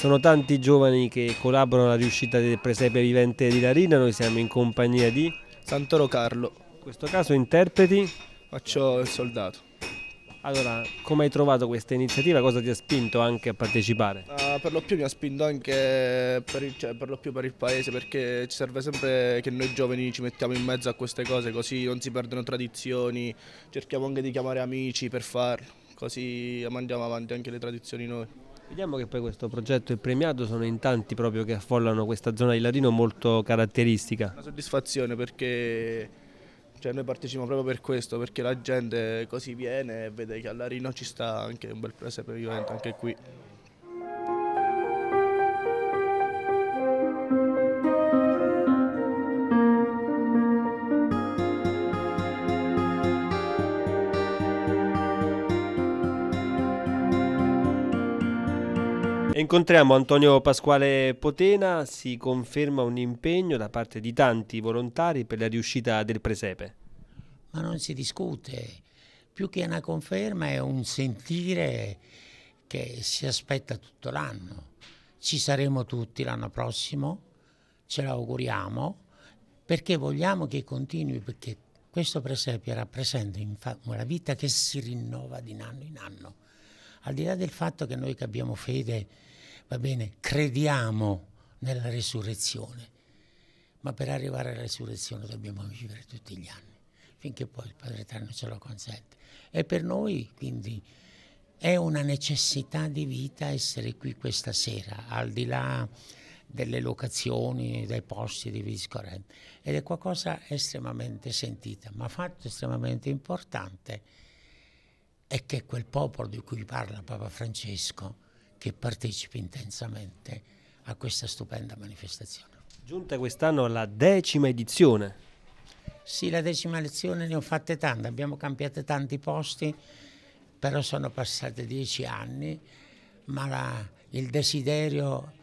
Sono tanti giovani che collaborano alla riuscita del presepe vivente di Larina, noi siamo in compagnia di... Santoro Carlo. In questo caso interpreti? Faccio il soldato. Allora, come hai trovato questa iniziativa? Cosa ti ha spinto anche a partecipare? Uh, per lo più mi ha spinto anche per il, cioè, per lo più per il paese perché ci serve sempre che noi giovani ci mettiamo in mezzo a queste cose così non si perdono tradizioni, cerchiamo anche di chiamare amici per farlo, così mandiamo avanti anche le tradizioni noi. Vediamo che poi questo progetto è premiato, sono in tanti proprio che affollano questa zona di Larino molto caratteristica. Una soddisfazione perché cioè noi partecipiamo proprio per questo, perché la gente così viene e vede che a Larino ci sta anche un bel presepe vivente anche qui. incontriamo Antonio Pasquale Potena, si conferma un impegno da parte di tanti volontari per la riuscita del presepe. Ma non si discute, più che una conferma è un sentire che si aspetta tutto l'anno. Ci saremo tutti l'anno prossimo, ce l'auguriamo, perché vogliamo che continui, perché questo presepe rappresenta una vita che si rinnova di anno in anno al di là del fatto che noi che abbiamo fede, va bene, crediamo nella risurrezione, ma per arrivare alla risurrezione dobbiamo vivere tutti gli anni, finché poi il Padre Eterno ce lo consente. E per noi quindi è una necessità di vita essere qui questa sera, al di là delle locazioni, dei posti di discorrente ed è qualcosa estremamente sentita, ma fatto estremamente importante è che quel popolo di cui parla Papa Francesco che partecipi intensamente a questa stupenda manifestazione. Giunta quest'anno alla decima edizione. Sì, la decima edizione ne ho fatte tante, abbiamo cambiato tanti posti, però sono passati dieci anni, ma la, il desiderio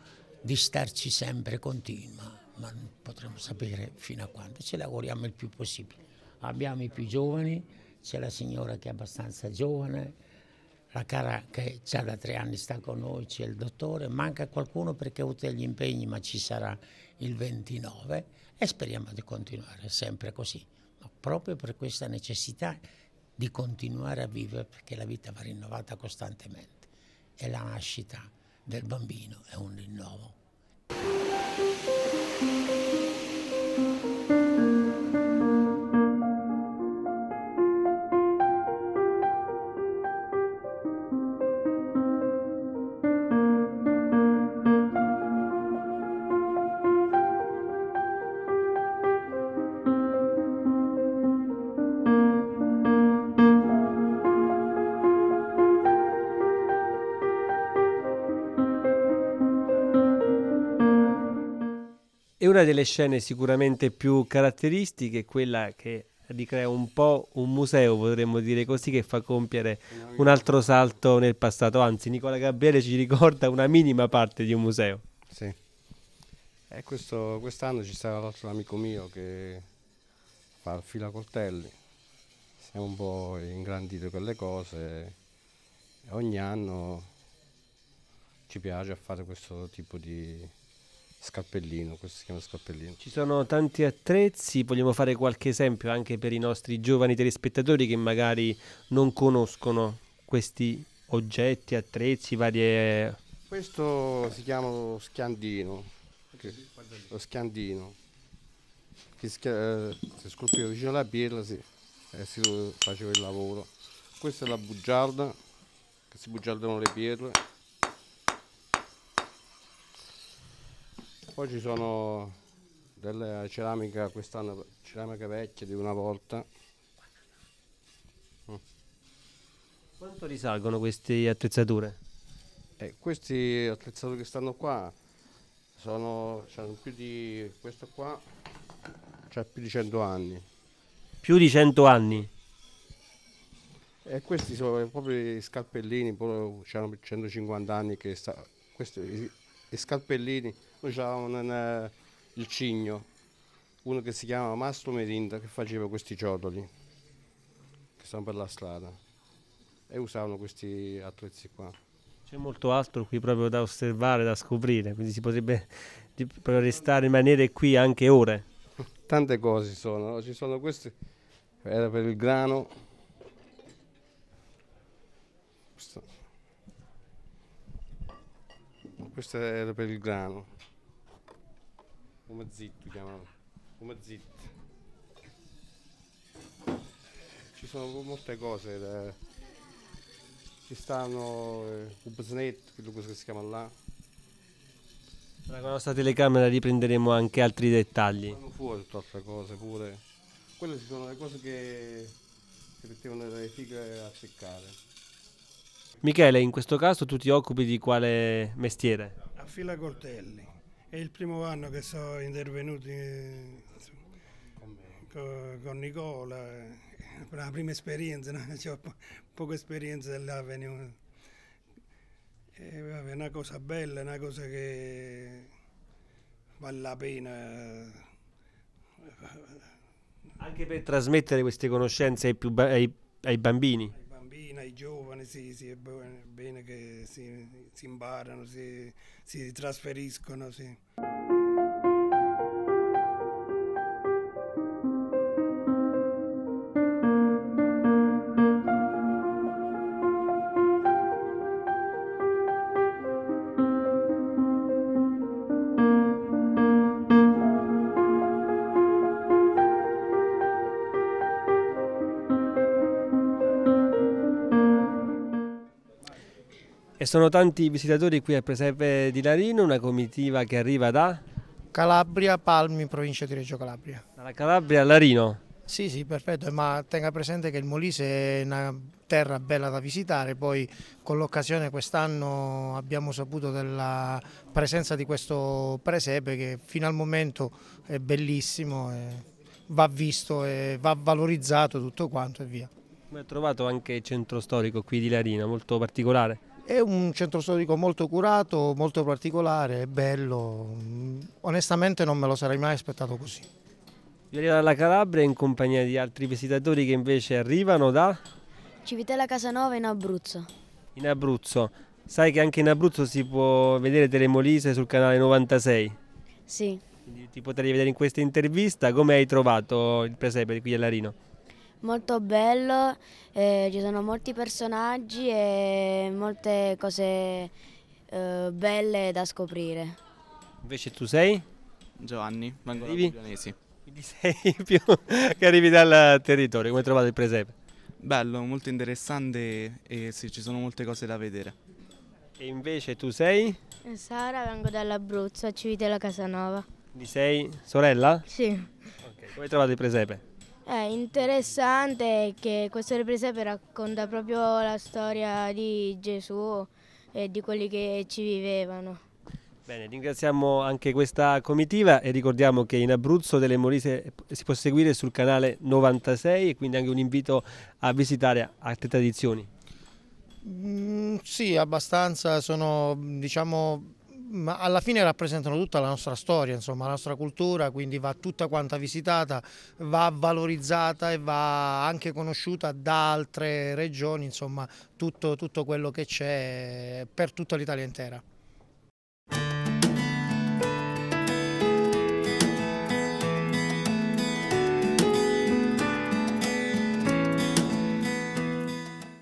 di starci sempre continua, ma non potremo sapere fino a quando, ce lavoriamo il più possibile. Abbiamo i più giovani, c'è la signora che è abbastanza giovane, la cara che già da tre anni sta con noi, c'è il dottore, manca qualcuno perché ha avuto degli impegni, ma ci sarà il 29 e speriamo di continuare sempre così, ma proprio per questa necessità di continuare a vivere perché la vita va rinnovata costantemente e la nascita del bambino è un rinnovo. E una delle scene sicuramente più caratteristiche è quella che ricrea un po' un museo, potremmo dire così, che fa compiere un altro salto nel passato. Anzi, Nicola Gabriele ci ricorda una minima parte di un museo. Sì. E eh, questo, quest'anno ci sarà l'altro amico mio che fa il filacoltelli. Siamo un po' ingranditi con le cose. Ogni anno ci piace fare questo tipo di, Scappellino, questo si chiama scappellino. Ci sono tanti attrezzi, vogliamo fare qualche esempio anche per i nostri giovani telespettatori che magari non conoscono questi oggetti, attrezzi, varie... Questo si chiama lo schiandino, che, lo schiandino, che schia, eh, si scolpiva vicino alla pietra sì, e si faceva il lavoro. Questa è la bugiarda, che si bugiardano le pietre Poi ci sono della ceramica, quest'anno ceramica vecchia di una volta. Quanto risalgono queste attrezzature? Eh, queste attrezzature che stanno qua sono, più di questo qua, c'è più di 100 anni. Più di 100 anni? E questi sono proprio i scalpellini, c'erano 150 anni che sta, questi e scalpellini, usavano una, il cigno, uno che si chiamava Mastro Merinda che faceva questi ciotoli che stanno per la strada e usavano questi attrezzi qua. C'è molto altro qui proprio da osservare, da scoprire, quindi si potrebbe restare, rimanere qui anche ore. Tante cose sono, ci sono queste, era per il grano. Questo. Questo era per il grano. Come zitto chiamavano. Come zitto. Ci sono molte cose da... Eh. Ci stanno eh, Ubsnet, quello che si chiama là. Con la nostra telecamera riprenderemo anche altri dettagli. Fanno fuori tutte altre cose pure. Quelle sono le cose che, si mettevano le fighe a seccare. Michele, in questo caso tu ti occupi di quale mestiere? A fila coltelli. È il primo anno che sono intervenuti eh, con, Nicola, per eh, la prima esperienza, no? cioè, po- poca esperienza della eh, È una cosa bella, una cosa che vale la pena. Anche per trasmettere queste conoscenze ai, ba- ai, ai bambini? i giovani sì, sì, è bene, bene che si, si imparano, si, si trasferiscono. Sì. sono tanti i visitatori qui al presepe di Larino, una comitiva che arriva da? Calabria, Palmi, provincia di Reggio Calabria. Dalla Calabria a Larino? Sì, sì, perfetto, ma tenga presente che il Molise è una terra bella da visitare, poi con l'occasione quest'anno abbiamo saputo della presenza di questo presepe che fino al momento è bellissimo, va visto, va valorizzato tutto quanto e via. Come ha trovato anche il centro storico qui di Larino, molto particolare? È un centro storico molto curato, molto particolare, bello, onestamente non me lo sarei mai aspettato così. Vieni dalla Calabria in compagnia di altri visitatori che invece arrivano da? Civitella Casanova in Abruzzo. In Abruzzo. Sai che anche in Abruzzo si può vedere Telemolise sul canale 96? Sì. Quindi ti potrei vedere in questa intervista. Come hai trovato il presepe qui a Larino? molto bello, eh, ci sono molti personaggi e molte cose eh, belle da scoprire. Invece tu sei? Giovanni, vengo da Puglianesi. Quindi sei più che arrivi dal territorio, come trovate il presepe? Bello, molto interessante e sì, ci sono molte cose da vedere. E invece tu sei? Eh, Sara, vengo dall'Abruzzo, a Civitella Casanova. Quindi sei sorella? Sì. Okay. Come trovate il presepe? È interessante che questa ripresa racconta proprio la storia di Gesù e di quelli che ci vivevano. Bene, ringraziamo anche questa comitiva e ricordiamo che in Abruzzo delle Molise si può seguire sul canale 96 e quindi anche un invito a visitare altre tradizioni. Mm, sì, abbastanza, sono diciamo ma alla fine rappresentano tutta la nostra storia, insomma, la nostra cultura, quindi va tutta quanta visitata, va valorizzata e va anche conosciuta da altre regioni, insomma, tutto, tutto quello che c'è per tutta l'Italia intera.